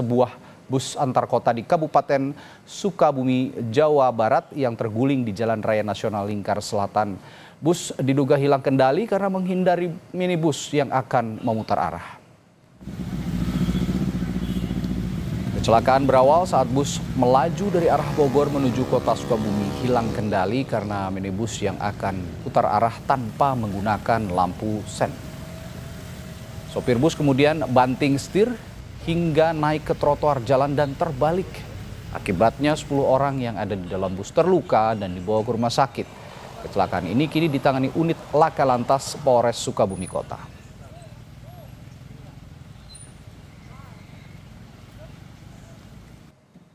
sebuah bus antar kota di Kabupaten Sukabumi, Jawa Barat yang terguling di Jalan Raya Nasional Lingkar Selatan. Bus diduga hilang kendali karena menghindari minibus yang akan memutar arah. Kecelakaan berawal saat bus melaju dari arah Bogor menuju kota Sukabumi hilang kendali karena minibus yang akan putar arah tanpa menggunakan lampu sen. Sopir bus kemudian banting setir hingga naik ke trotoar jalan dan terbalik. Akibatnya 10 orang yang ada di dalam bus terluka dan dibawa ke rumah sakit. Kecelakaan ini kini ditangani unit Laka Lantas Polres Sukabumi Kota.